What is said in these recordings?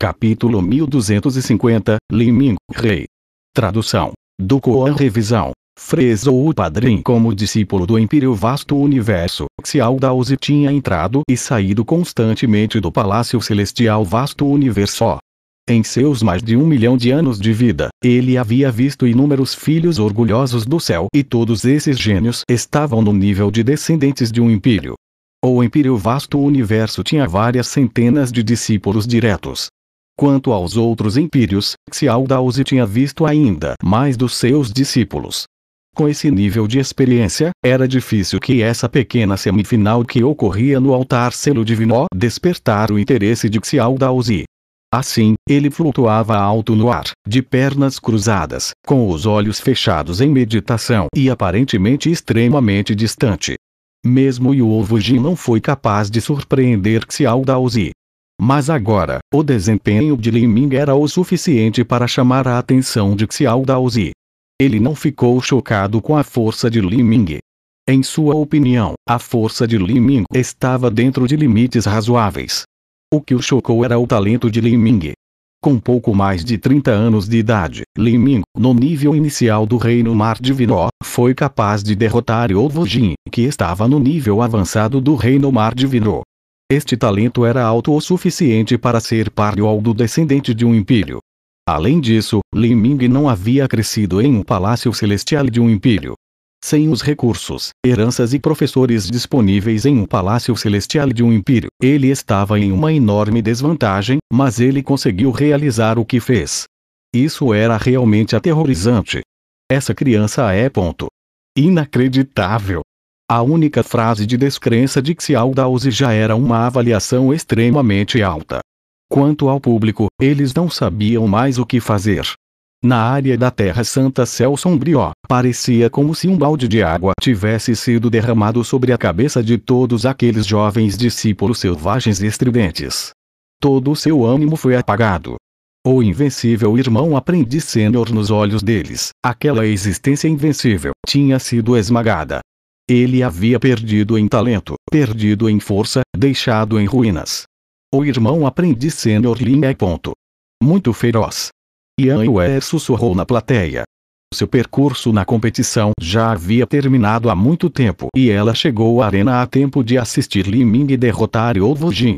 Capítulo 1250, Liming, Rei. Tradução. Do Koan Revisão. Freza ou o padrinho como discípulo do Império Vasto Universo, Xiao Daozi tinha entrado e saído constantemente do Palácio Celestial Vasto Universo. Em seus mais de um milhão de anos de vida, ele havia visto inúmeros filhos orgulhosos do céu e todos esses gênios estavam no nível de descendentes de um império. O império vasto universo tinha várias centenas de discípulos diretos, Quanto aos outros empírios, Daozi tinha visto ainda mais dos seus discípulos. Com esse nível de experiência, era difícil que essa pequena semifinal que ocorria no altar selo divinó despertar o interesse de Daozi. Assim, ele flutuava alto no ar, de pernas cruzadas, com os olhos fechados em meditação e aparentemente extremamente distante. Mesmo Yuo Jin não foi capaz de surpreender Xiao Daozi. Mas agora, o desempenho de Liming era o suficiente para chamar a atenção de Xiao Daozi. Ele não ficou chocado com a força de Liming. Em sua opinião, a força de Liming estava dentro de limites razoáveis. O que o chocou era o talento de Liming. Com pouco mais de 30 anos de idade, Liming, no nível inicial do Reino Mar Divino, foi capaz de derrotar Jin, que estava no nível avançado do Reino Mar Divino. Este talento era alto suficiente para ser páreo ao do descendente de um impírio. Além disso, Li Ming não havia crescido em um palácio celestial de um império. Sem os recursos, heranças e professores disponíveis em um palácio celestial de um império, ele estava em uma enorme desvantagem, mas ele conseguiu realizar o que fez. Isso era realmente aterrorizante. Essa criança é ponto. Inacreditável. A única frase de descrença de Xiao Uzi já era uma avaliação extremamente alta. Quanto ao público, eles não sabiam mais o que fazer. Na área da Terra Santa céu sombrio, parecia como se um balde de água tivesse sido derramado sobre a cabeça de todos aqueles jovens discípulos selvagens e estridentes. Todo o seu ânimo foi apagado. O invencível irmão aprendiz sênior nos olhos deles, aquela existência invencível, tinha sido esmagada. Ele havia perdido em talento, perdido em força, deixado em ruínas. O irmão aprendiz sênior Lin é ponto. Muito feroz. Yan Wei sussurrou na plateia. Seu percurso na competição já havia terminado há muito tempo e ela chegou à arena a tempo de assistir Li Ming derrotar Yu Jin.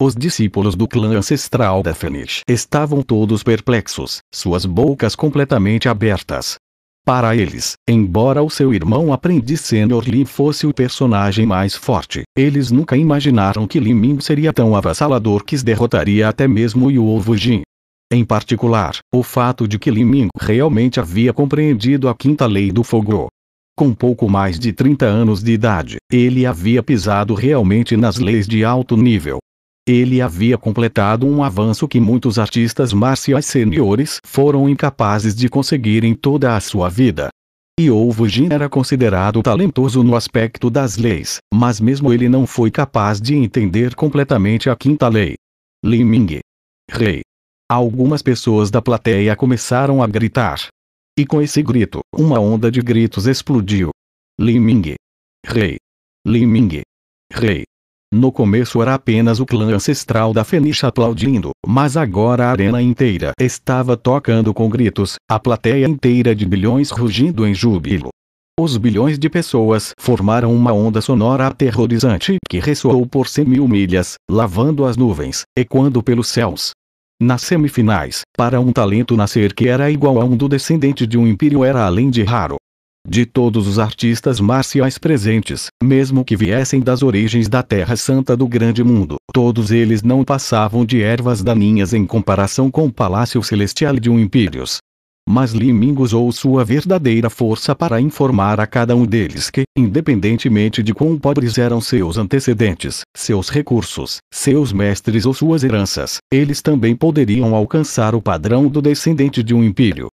Os discípulos do clã ancestral da Fenix estavam todos perplexos, suas bocas completamente abertas, para eles, embora o seu irmão aprendiz Senhor Lin fosse o personagem mais forte, eles nunca imaginaram que Lin Ming seria tão avassalador que derrotaria até mesmo Yuo Jin. Em particular, o fato de que Lin Ming realmente havia compreendido a quinta lei do fogo. Com pouco mais de 30 anos de idade, ele havia pisado realmente nas leis de alto nível, ele havia completado um avanço que muitos artistas marciais seniores foram incapazes de conseguir em toda a sua vida. E Jin era considerado talentoso no aspecto das leis, mas mesmo ele não foi capaz de entender completamente a quinta lei. Li Ming. Rei. Algumas pessoas da plateia começaram a gritar. E com esse grito, uma onda de gritos explodiu. Li Ming. Rei. Li Ming. Rei. No começo era apenas o clã ancestral da Fenix aplaudindo, mas agora a arena inteira estava tocando com gritos, a plateia inteira de bilhões rugindo em júbilo. Os bilhões de pessoas formaram uma onda sonora aterrorizante que ressoou por cem mil milhas, lavando as nuvens, ecoando pelos céus. Nas semifinais, para um talento nascer que era igual a um do descendente de um império era além de raro, de todos os artistas marciais presentes, mesmo que viessem das origens da Terra Santa do Grande Mundo, todos eles não passavam de ervas daninhas em comparação com o palácio celestial de um impérios. Mas Liming usou sua verdadeira força para informar a cada um deles que, independentemente de quão pobres eram seus antecedentes, seus recursos, seus mestres ou suas heranças, eles também poderiam alcançar o padrão do descendente de um império,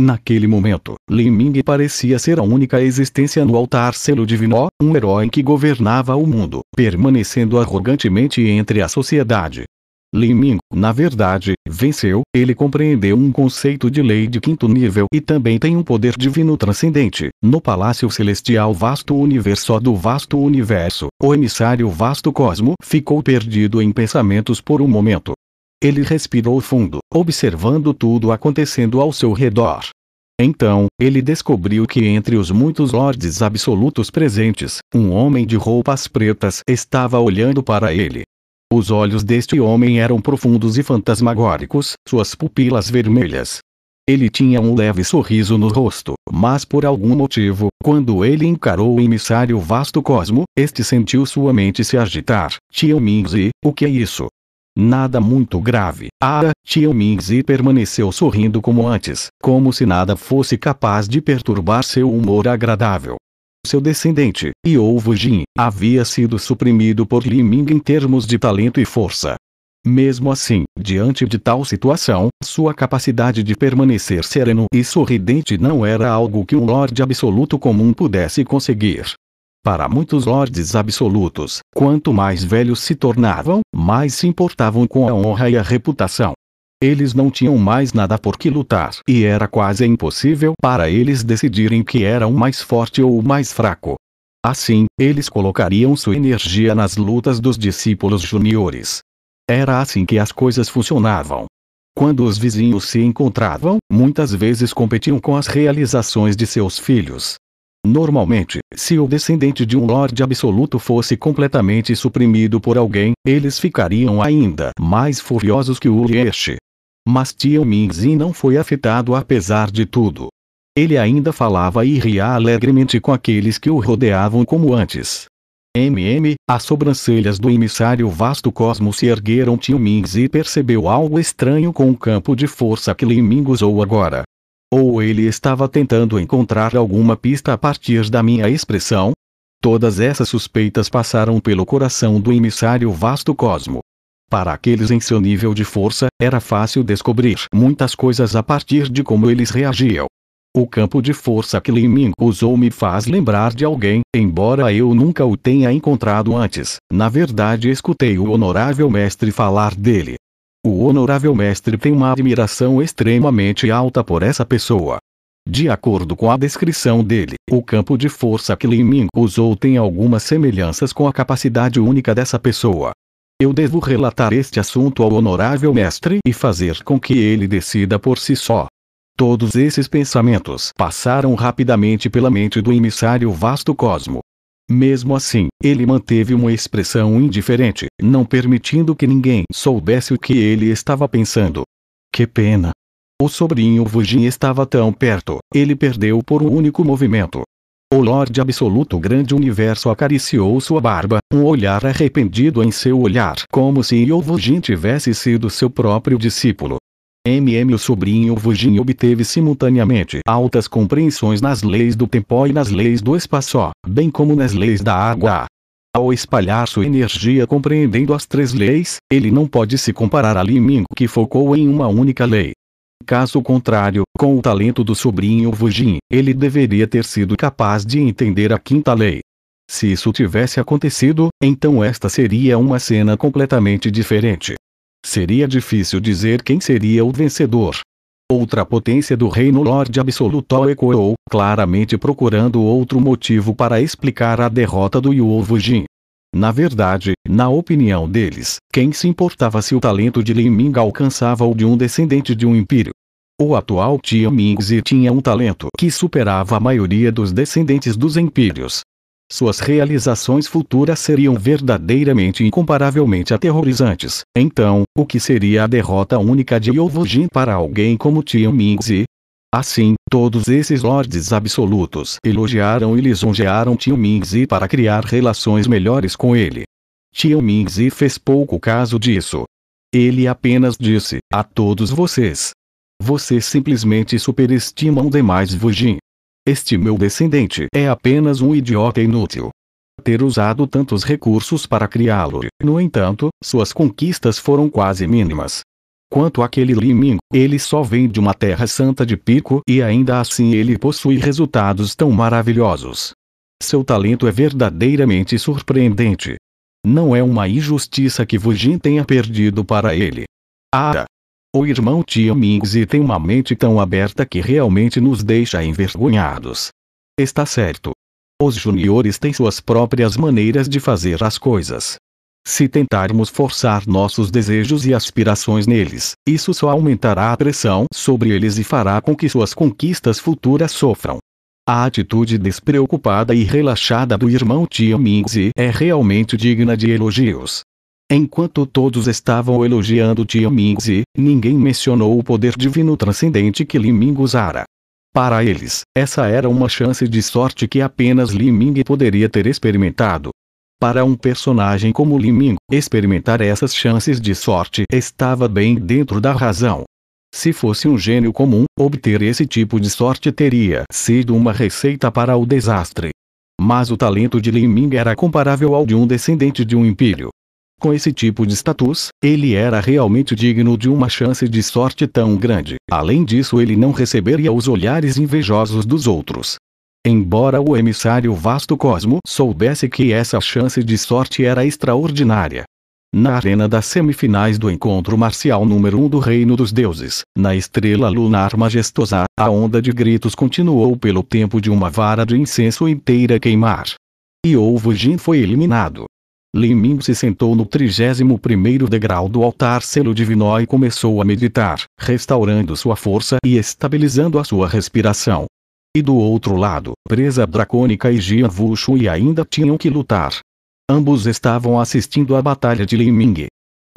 Naquele momento, Lin Ming parecia ser a única existência no altar selo divino, um herói que governava o mundo, permanecendo arrogantemente entre a sociedade. Lin Ming, na verdade, venceu, ele compreendeu um conceito de lei de quinto nível e também tem um poder divino transcendente. No Palácio Celestial Vasto Universo do Vasto Universo, o emissário Vasto Cosmo ficou perdido em pensamentos por um momento. Ele respirou fundo, observando tudo acontecendo ao seu redor. Então, ele descobriu que entre os muitos lordes absolutos presentes, um homem de roupas pretas estava olhando para ele. Os olhos deste homem eram profundos e fantasmagóricos, suas pupilas vermelhas. Ele tinha um leve sorriso no rosto, mas por algum motivo, quando ele encarou o emissário vasto cosmo, este sentiu sua mente se agitar. Tio Minzi, o que é isso? Nada muito grave. Ara Mingzi permaneceu sorrindo como antes, como se nada fosse capaz de perturbar seu humor agradável. Seu descendente, Youvo Jin, havia sido suprimido por Li Ming em termos de talento e força. Mesmo assim, diante de tal situação, sua capacidade de permanecer sereno e sorridente não era algo que um Lorde Absoluto comum pudesse conseguir. Para muitos lordes absolutos, quanto mais velhos se tornavam, mais se importavam com a honra e a reputação. Eles não tinham mais nada por que lutar e era quase impossível para eles decidirem que era o mais forte ou o mais fraco. Assim, eles colocariam sua energia nas lutas dos discípulos júniores. Era assim que as coisas funcionavam. Quando os vizinhos se encontravam, muitas vezes competiam com as realizações de seus filhos. Normalmente, se o descendente de um Lorde Absoluto fosse completamente suprimido por alguém, eles ficariam ainda mais furiosos que o Lieste. Mas Tio Minzin não foi afetado apesar de tudo. Ele ainda falava e ria alegremente com aqueles que o rodeavam como antes. MM, as sobrancelhas do emissário vasto cosmo se ergueram Tio Minz percebeu algo estranho com o campo de força que Liming usou agora. Ou ele estava tentando encontrar alguma pista a partir da minha expressão? Todas essas suspeitas passaram pelo coração do emissário vasto cosmo. Para aqueles em seu nível de força, era fácil descobrir muitas coisas a partir de como eles reagiam. O campo de força que Lin Ming usou me faz lembrar de alguém, embora eu nunca o tenha encontrado antes. Na verdade, escutei o honorável mestre falar dele. O honorável mestre tem uma admiração extremamente alta por essa pessoa. De acordo com a descrição dele, o campo de força que Lin Ming usou tem algumas semelhanças com a capacidade única dessa pessoa. Eu devo relatar este assunto ao honorável mestre e fazer com que ele decida por si só. Todos esses pensamentos passaram rapidamente pela mente do emissário vasto cosmo, mesmo assim, ele manteve uma expressão indiferente, não permitindo que ninguém soubesse o que ele estava pensando. Que pena! O sobrinho Vujin estava tão perto, ele perdeu por um único movimento. O Lorde Absoluto Grande Universo acariciou sua barba, um olhar arrependido em seu olhar, como se Yovujin tivesse sido seu próprio discípulo. MM o sobrinho Vujin obteve simultaneamente altas compreensões nas leis do tempo e nas leis do espaço, bem como nas leis da água. Ao espalhar sua energia compreendendo as três leis, ele não pode se comparar a Liming, que focou em uma única lei. Caso contrário, com o talento do sobrinho Vujin, ele deveria ter sido capaz de entender a quinta lei. Se isso tivesse acontecido, então esta seria uma cena completamente diferente seria difícil dizer quem seria o vencedor. Outra potência do reino Lorde Absoluto ecoou, claramente procurando outro motivo para explicar a derrota do Yuo Jin. Na verdade, na opinião deles, quem se importava se o talento de Lin Ming alcançava o de um descendente de um império? O atual Tian Mingzi tinha um talento que superava a maioria dos descendentes dos impérios, suas realizações futuras seriam verdadeiramente incomparavelmente aterrorizantes. Então, o que seria a derrota única de Yovogin para alguém como Tianmingzi? Assim, todos esses lordes absolutos elogiaram e lisonjearam Tianmingzi para criar relações melhores com ele. Tianmingzi fez pouco caso disso. Ele apenas disse: "A todos vocês, vocês simplesmente superestimam demais Vujin. Este meu descendente é apenas um idiota inútil. Ter usado tantos recursos para criá-lo, no entanto, suas conquistas foram quase mínimas. Quanto àquele Liming, ele só vem de uma terra santa de pico e ainda assim ele possui resultados tão maravilhosos. Seu talento é verdadeiramente surpreendente. Não é uma injustiça que Fujin tenha perdido para ele. Ah, o irmão Tia Mingzi tem uma mente tão aberta que realmente nos deixa envergonhados. Está certo. Os juniores têm suas próprias maneiras de fazer as coisas. Se tentarmos forçar nossos desejos e aspirações neles, isso só aumentará a pressão sobre eles e fará com que suas conquistas futuras sofram. A atitude despreocupada e relaxada do irmão Tia Mingzi é realmente digna de elogios. Enquanto todos estavam elogiando Tiamingzi, ninguém mencionou o poder divino transcendente que Liming usara. Para eles, essa era uma chance de sorte que apenas Liming poderia ter experimentado. Para um personagem como Liming, experimentar essas chances de sorte estava bem dentro da razão. Se fosse um gênio comum, obter esse tipo de sorte teria sido uma receita para o desastre. Mas o talento de Liming era comparável ao de um descendente de um império. Com esse tipo de status, ele era realmente digno de uma chance de sorte tão grande. Além disso, ele não receberia os olhares invejosos dos outros. Embora o emissário Vasto Cosmo soubesse que essa chance de sorte era extraordinária, na arena das semifinais do encontro marcial número 1 um do Reino dos Deuses, na estrela lunar majestosa, a onda de gritos continuou pelo tempo de uma vara de incenso inteira queimar. E Ovo Jin foi eliminado. Liming se sentou no trigésimo primeiro degrau do altar selo divino e começou a meditar, restaurando sua força e estabilizando a sua respiração. E do outro lado, Presa Dracônica e Jian e ainda tinham que lutar. Ambos estavam assistindo à batalha de Liming.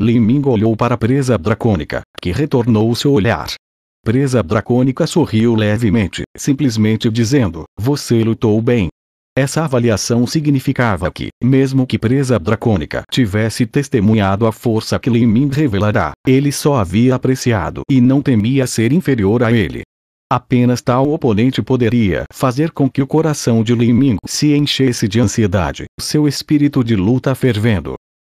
Liming olhou para Presa Dracônica, que retornou seu olhar. Presa Dracônica sorriu levemente, simplesmente dizendo, você lutou bem. Essa avaliação significava que, mesmo que presa dracônica tivesse testemunhado a força que Limin revelará, ele só havia apreciado e não temia ser inferior a ele. Apenas tal oponente poderia fazer com que o coração de Limin se enchesse de ansiedade, seu espírito de luta fervendo.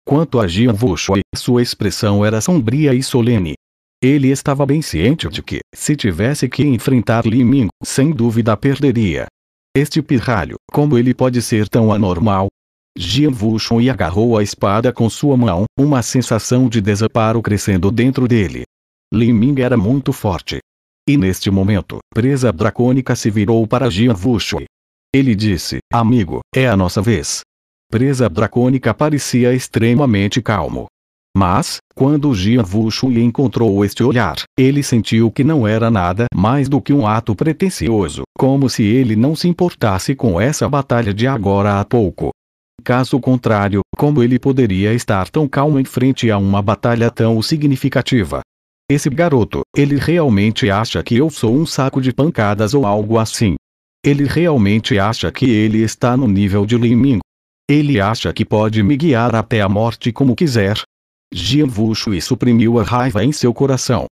Quanto a Jian Wuxuai, sua expressão era sombria e solene, ele estava bem ciente de que, se tivesse que enfrentar Li Ming, sem dúvida perderia. Este pirralho, como ele pode ser tão anormal? Jian Wuchun e agarrou a espada com sua mão, uma sensação de desaparo crescendo dentro dele. Lin Ming era muito forte. E neste momento, presa dracônica se virou para Jian Wuxui. Ele disse, amigo, é a nossa vez. Presa dracônica parecia extremamente calmo. Mas, quando Jiavu Shui encontrou este olhar, ele sentiu que não era nada mais do que um ato pretensioso, como se ele não se importasse com essa batalha de agora a pouco. Caso contrário, como ele poderia estar tão calmo em frente a uma batalha tão significativa? Esse garoto, ele realmente acha que eu sou um saco de pancadas ou algo assim. Ele realmente acha que ele está no nível de Liming. Ele acha que pode me guiar até a morte como quiser, Gianvuxo e suprimiu a raiva em seu coração.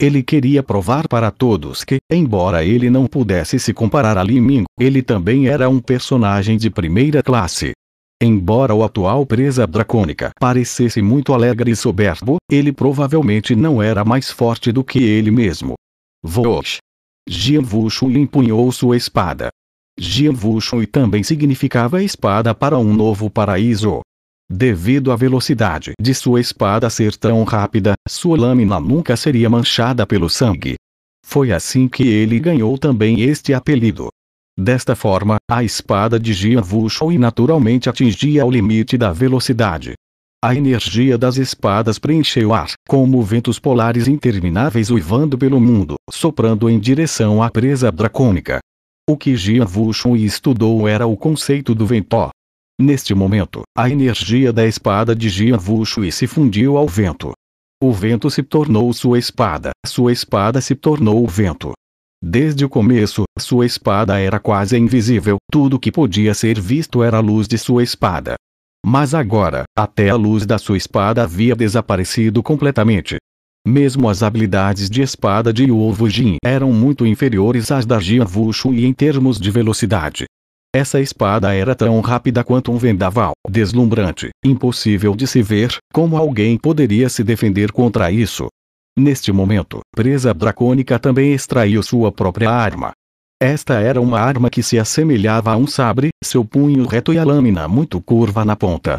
Ele queria provar para todos que, embora ele não pudesse se comparar a Li Ming, ele também era um personagem de primeira classe. Embora o atual presa dracônica parecesse muito alegre e soberbo, ele provavelmente não era mais forte do que ele mesmo. Vox. Gianvuxo empunhou sua espada. Gianvuxo também significava espada para um novo paraíso. Devido à velocidade de sua espada ser tão rápida, sua lâmina nunca seria manchada pelo sangue. Foi assim que ele ganhou também este apelido. Desta forma, a espada de Jia Wushou naturalmente atingia o limite da velocidade. A energia das espadas preencheu o ar, como ventos polares intermináveis uivando pelo mundo, soprando em direção à presa dracônica. O que Jia Wushou estudou era o conceito do ventó, Neste momento, a energia da espada de Jian Vuxu se fundiu ao vento. O vento se tornou sua espada, sua espada se tornou o vento. Desde o começo, sua espada era quase invisível, tudo que podia ser visto era a luz de sua espada. Mas agora, até a luz da sua espada havia desaparecido completamente. Mesmo as habilidades de espada de Yuovo Jin eram muito inferiores às da Jian Wushu e em termos de velocidade. Essa espada era tão rápida quanto um vendaval, deslumbrante, impossível de se ver, como alguém poderia se defender contra isso? Neste momento, Presa Dracônica também extraiu sua própria arma. Esta era uma arma que se assemelhava a um sabre, seu punho reto e a lâmina muito curva na ponta.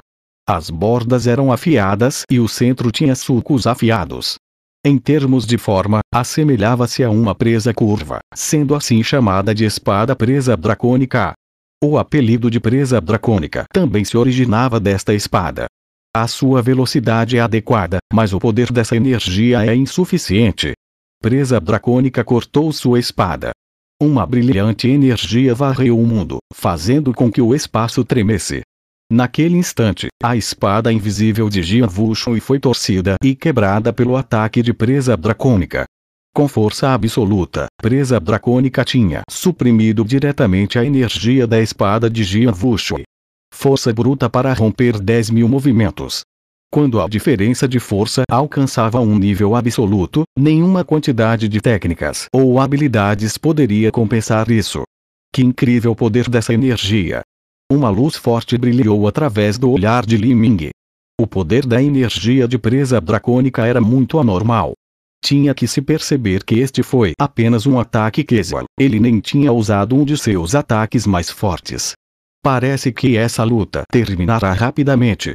As bordas eram afiadas e o centro tinha sulcos afiados. Em termos de forma, assemelhava-se a uma presa curva, sendo assim chamada de espada presa dracônica. O apelido de presa dracônica também se originava desta espada. A sua velocidade é adequada, mas o poder dessa energia é insuficiente. Presa dracônica cortou sua espada. Uma brilhante energia varreu o mundo, fazendo com que o espaço tremesse. Naquele instante, a espada invisível de Jian Wushui foi torcida e quebrada pelo ataque de presa dracônica com força absoluta, presa dracônica tinha suprimido diretamente a energia da espada de Jian Wuxi. Força bruta para romper 10 mil movimentos. Quando a diferença de força alcançava um nível absoluto, nenhuma quantidade de técnicas ou habilidades poderia compensar isso. Que incrível poder dessa energia! Uma luz forte brilhou através do olhar de Li Ming. O poder da energia de presa dracônica era muito anormal. Tinha que se perceber que este foi apenas um ataque casual. Ele nem tinha usado um de seus ataques mais fortes. Parece que essa luta terminará rapidamente.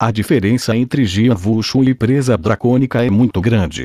A diferença entre Gia Vulcho e Presa Dracônica é muito grande.